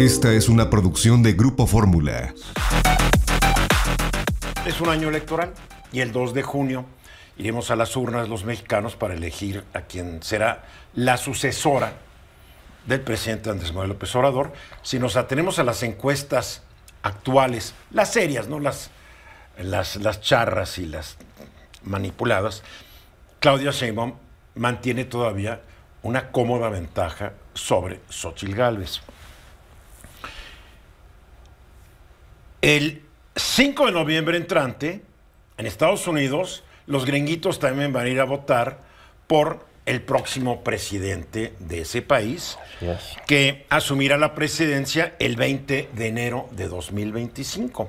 Esta es una producción de Grupo Fórmula. Es un año electoral y el 2 de junio iremos a las urnas los mexicanos para elegir a quien será la sucesora del presidente Andrés Manuel López Obrador. Si nos atenemos a las encuestas actuales, las serias, no las, las, charras y las manipuladas, Claudia Sheinbaum mantiene todavía una cómoda ventaja sobre Xochitl Gálvez. El 5 de noviembre entrante, en Estados Unidos, los gringuitos también van a ir a votar por el próximo presidente de ese país, que asumirá la presidencia el 20 de enero de 2025.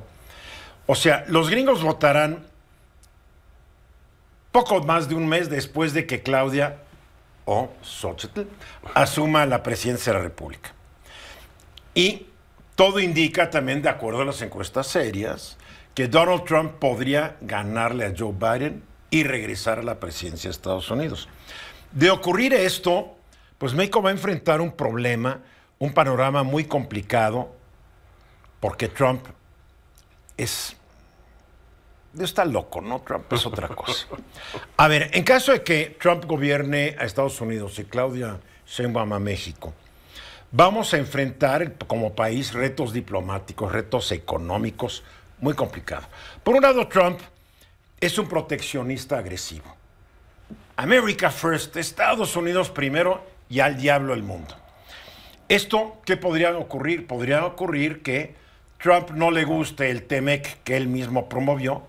O sea, los gringos votarán poco más de un mes después de que Claudia o Xochitl asuma la presidencia de la República. Y todo indica también, de acuerdo a las encuestas serias, que Donald Trump podría ganarle a Joe Biden y regresar a la presidencia de Estados Unidos. De ocurrir esto, pues México va a enfrentar un problema, un panorama muy complicado, porque Trump es... Está loco, ¿no? Trump es otra cosa. A ver, en caso de que Trump gobierne a Estados Unidos y Claudia vaya a México, Vamos a enfrentar como país retos diplomáticos, retos económicos muy complicados. Por un lado, Trump es un proteccionista agresivo. America First, Estados Unidos primero y al diablo el mundo. Esto, ¿qué podría ocurrir? Podría ocurrir que Trump no le guste el TEMEC que él mismo promovió.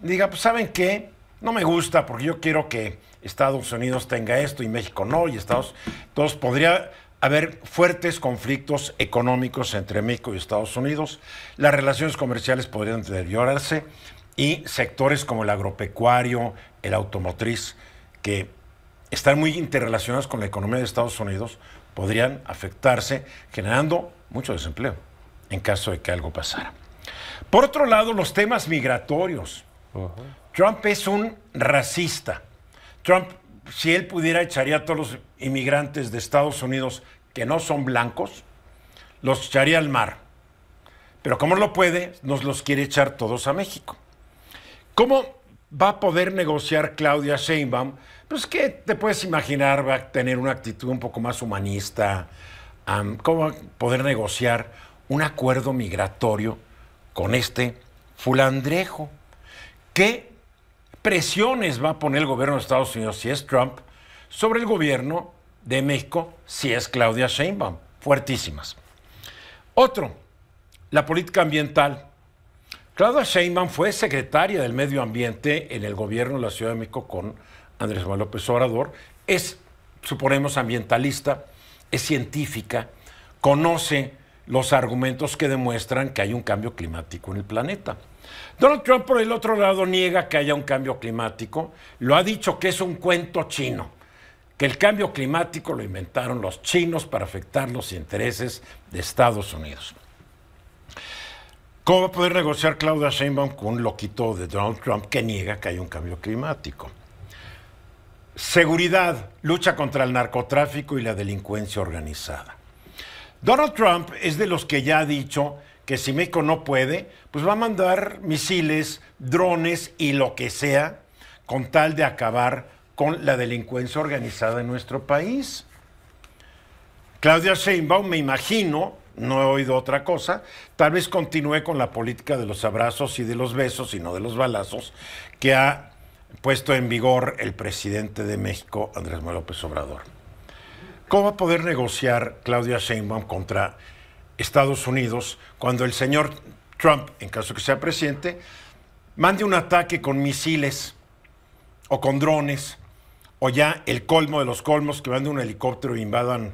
Diga, pues ¿saben qué? No me gusta porque yo quiero que Estados Unidos tenga esto y México no, y Estados... Entonces podría haber fuertes conflictos económicos entre México y Estados Unidos, las relaciones comerciales podrían deteriorarse y sectores como el agropecuario, el automotriz, que están muy interrelacionados con la economía de Estados Unidos, podrían afectarse, generando mucho desempleo en caso de que algo pasara. Por otro lado, los temas migratorios. Trump es un racista. Trump si él pudiera, echaría a todos los inmigrantes de Estados Unidos que no son blancos, los echaría al mar. Pero como lo puede, nos los quiere echar todos a México. ¿Cómo va a poder negociar Claudia Sheinbaum? Pues que te puedes imaginar, va a tener una actitud un poco más humanista. ¿Cómo va a poder negociar un acuerdo migratorio con este fulandrejo? Que presiones va a poner el gobierno de Estados Unidos, si es Trump, sobre el gobierno de México, si es Claudia Sheinbaum? Fuertísimas. Otro, la política ambiental. Claudia Sheinbaum fue secretaria del Medio Ambiente en el gobierno de la Ciudad de México con Andrés Juan López Obrador. Es, suponemos, ambientalista, es científica, conoce los argumentos que demuestran que hay un cambio climático en el planeta. Donald Trump, por el otro lado, niega que haya un cambio climático. Lo ha dicho que es un cuento chino, que el cambio climático lo inventaron los chinos para afectar los intereses de Estados Unidos. ¿Cómo va a poder negociar Claudia Sheinbaum con un loquito de Donald Trump que niega que hay un cambio climático? Seguridad, lucha contra el narcotráfico y la delincuencia organizada. Donald Trump es de los que ya ha dicho que si México no puede, pues va a mandar misiles, drones y lo que sea con tal de acabar con la delincuencia organizada en nuestro país. Claudia Sheinbaum, me imagino, no he oído otra cosa, tal vez continúe con la política de los abrazos y de los besos y no de los balazos que ha puesto en vigor el presidente de México, Andrés Manuel López Obrador. ¿Cómo va a poder negociar Claudia Sheinbaum contra Estados Unidos cuando el señor Trump, en caso que sea presidente, mande un ataque con misiles o con drones o ya el colmo de los colmos que mande un helicóptero e invadan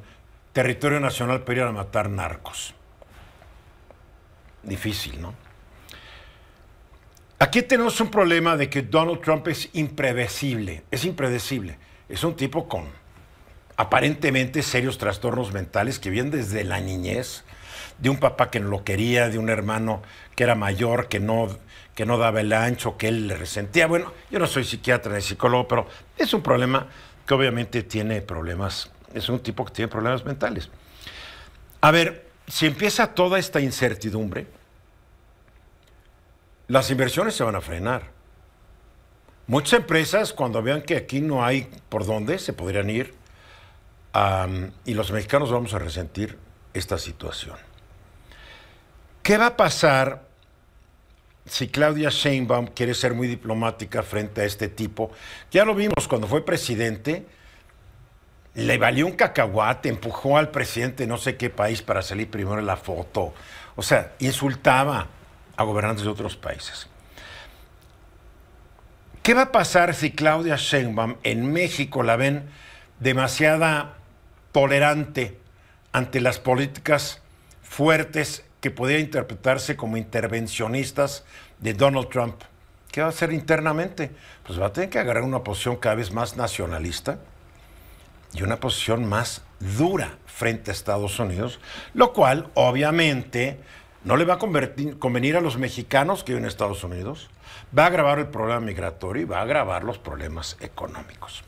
territorio nacional para ir a matar narcos? Difícil, ¿no? Aquí tenemos un problema de que Donald Trump es impredecible, es impredecible, es un tipo con aparentemente serios trastornos mentales que vienen desde la niñez, de un papá que no lo quería, de un hermano que era mayor, que no, que no daba el ancho, que él le resentía. Bueno, yo no soy psiquiatra ni psicólogo, pero es un problema que obviamente tiene problemas, es un tipo que tiene problemas mentales. A ver, si empieza toda esta incertidumbre, las inversiones se van a frenar. Muchas empresas, cuando vean que aquí no hay por dónde, se podrían ir y los mexicanos vamos a resentir esta situación. ¿Qué va a pasar si Claudia Sheinbaum quiere ser muy diplomática frente a este tipo? Ya lo vimos cuando fue presidente, le valió un cacahuate, empujó al presidente de no sé qué país para salir primero en la foto. O sea, insultaba a gobernantes de otros países. ¿Qué va a pasar si Claudia Sheinbaum en México la ven demasiada tolerante ante las políticas fuertes que podrían interpretarse como intervencionistas de Donald Trump. ¿Qué va a hacer internamente? Pues va a tener que agarrar una posición cada vez más nacionalista y una posición más dura frente a Estados Unidos, lo cual obviamente no le va a convenir a los mexicanos que viven en Estados Unidos, va a agravar el problema migratorio y va a agravar los problemas económicos.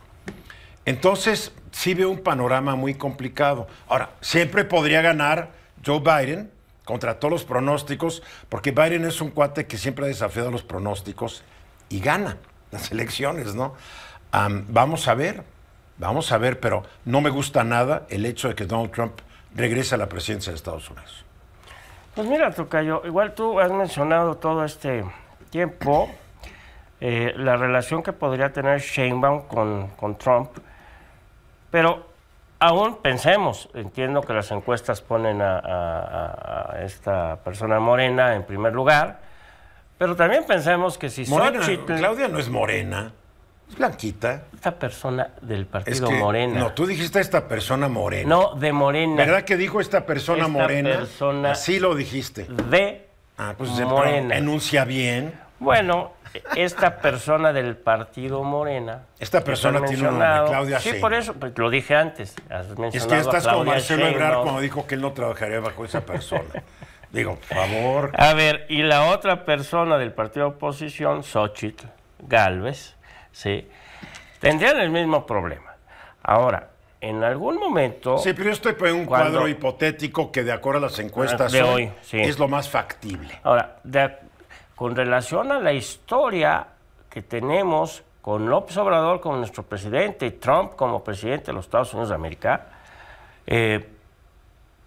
Entonces, sí veo un panorama muy complicado. Ahora, siempre podría ganar Joe Biden contra todos los pronósticos, porque Biden es un cuate que siempre ha desafiado los pronósticos y gana las elecciones, ¿no? vamos a ver, vamos a ver, pero no me gusta nada el hecho de que Donald Trump regrese a la presidencia de Estados Unidos. Pues mira, Tocayo, igual tú has mencionado todo este tiempo eh, la relación que podría tener Sheinbaum con, con Trump pero aún pensemos, entiendo que las encuestas ponen a, esta persona morena en primer lugar, pero también pensemos que si morena, Claudia no es morena. Es blanquita. Esta persona del partido es Morena. No, tú dijiste esta persona morena. No, de Morena. ¿Verdad que dijo esta persona esta morena? Persona Así lo dijiste. De ah, pues Morena. Enuncia bien. Bueno, esta persona del partido Morena. Esta persona tiene un nombre, Claudia Sí, por eso, pues, lo dije antes. mencionado es que estás como Marcelo Ebrard cuando dijo que él no trabajaría bajo esa persona. Digo, por favor. A ver, y la otra persona del partido de oposición, Xochitl Galvez, ¿sí? tendrían el mismo problema. Ahora, en algún momento. Sí, pero yo estoy un cuadro hipotético que, de acuerdo a las encuestas ah, de hoy, es lo más factible. Ahora, de, con relación a la historia que tenemos con López Obrador como nuestro presidente y Trump como presidente de los Estados Unidos de América, eh,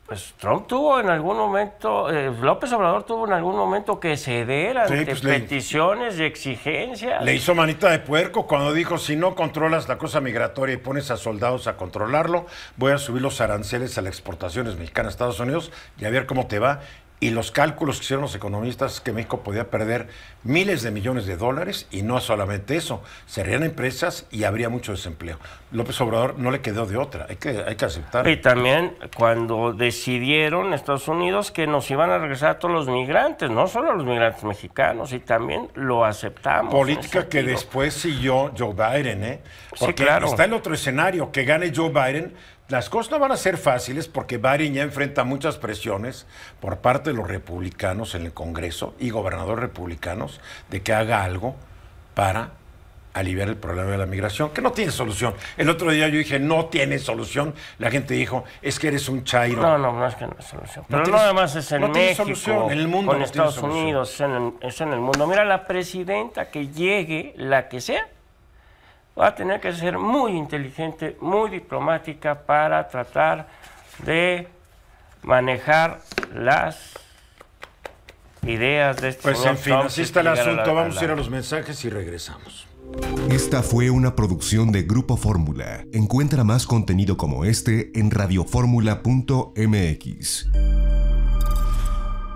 pues Trump tuvo en algún momento, eh, López Obrador tuvo en algún momento que ceder a, pues peticiones y exigencias. Le hizo manita de puerco cuando dijo, si no controlas la cosa migratoria y pones a soldados a controlarlo, voy a subir los aranceles a las exportaciones mexicanas a Estados Unidos y a ver cómo te va y los cálculos que hicieron los economistas es que México podía perder miles de millones de dólares y no solamente eso, serían empresas y habría mucho desempleo. López Obrador no le quedó de otra, hay que, hay que aceptar. Y también cuando decidieron Estados Unidos que nos iban a regresar a todos los migrantes, no solo a los migrantes mexicanos, y también lo aceptamos. Política que después siguió Joe Biden, ¿eh? Porque está el otro escenario, que gane Joe Biden, las cosas no van a ser fáciles porque Biden ya enfrenta muchas presiones por parte de los republicanos en el Congreso y gobernadores republicanos de que haga algo para aliviar el problema de la migración, que no tiene solución. El otro día yo dije, no tiene solución. La gente dijo, es que eres un chairo. No, no, no es que no hay solución. Pero no, además es en no México, solución. en el mundo. Con Estados Unidos, es en, el, es en el mundo. Mira, la presidenta que llegue, la que sea, va a tener que ser muy inteligente, muy diplomática para tratar de manejar las ideas de este Pues en fin, así está el asunto. Vamos a ir a los mensajes y regresamos. Esta fue una producción de Grupo Fórmula. Encuentra más contenido como este en radioformula.mx.